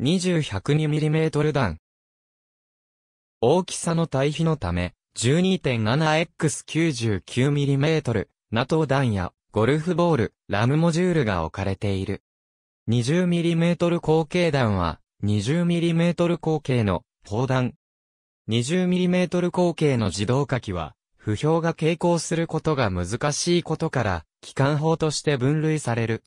20-102mm 弾。大きさの対比のため、12.7x99mm、NATO 弾や、ゴルフボール、ラムモジュールが置かれている。20mm 口径弾は、20mm 口径の砲弾。20mm 口径の自動火器は、不評が傾向することが難しいことから、機関砲として分類される。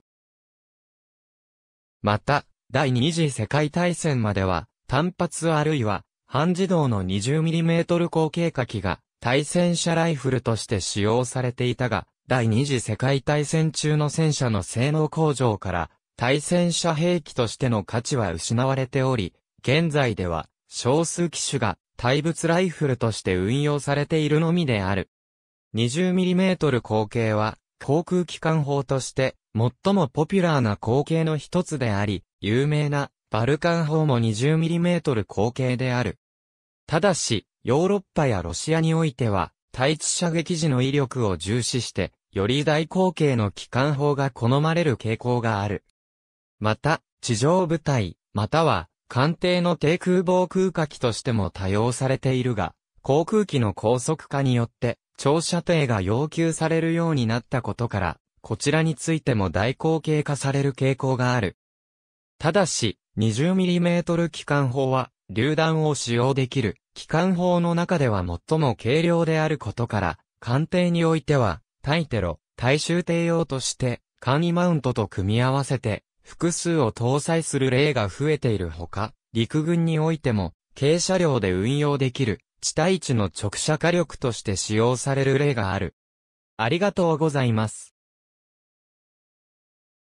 また、第二次世界大戦までは、単発あるいは、半自動の 20mm 口径火器が、対戦車ライフルとして使用されていたが、第二次世界大戦中の戦車の性能向上から、対戦車兵器としての価値は失われており、現在では少数機種が対物ライフルとして運用されているのみである。20mm 口径は航空機関砲として最もポピュラーな口径の一つであり、有名なバルカン砲も 20mm 口径である。ただし、ヨーロッパやロシアにおいては、対地射撃時の威力を重視して、より大口径の機関砲が好まれる傾向がある。また、地上部隊、または、艦艇の低空防空火器としても多用されているが、航空機の高速化によって、長射程が要求されるようになったことから、こちらについても大口径化される傾向がある。ただし、20mm 機関砲は、榴弾を使用できる、機関砲の中では最も軽量であることから、艦艇においては、対テロ、対衆艇用として、簡易マウントと組み合わせて、複数を搭載する例が増えているほか、陸軍においても、軽車両で運用できる、地対地の直射火力として使用される例がある。ありがとうございます。